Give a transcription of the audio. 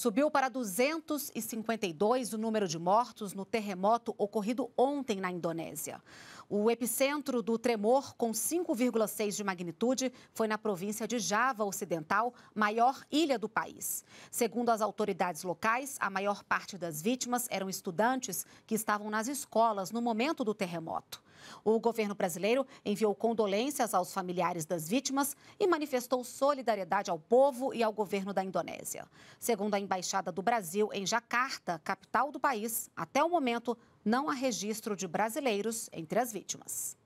Subiu para 252 o número de mortos no terremoto ocorrido ontem na Indonésia. O epicentro do tremor, com 5,6 de magnitude, foi na província de Java Ocidental, maior ilha do país. Segundo as autoridades locais, a maior parte das vítimas eram estudantes que estavam nas escolas no momento do terremoto. O governo brasileiro enviou condolências aos familiares das vítimas e manifestou solidariedade ao povo e ao governo da Indonésia. Segundo a Embaixada do Brasil em Jacarta, capital do país, até o momento não há registro de brasileiros entre as vítimas.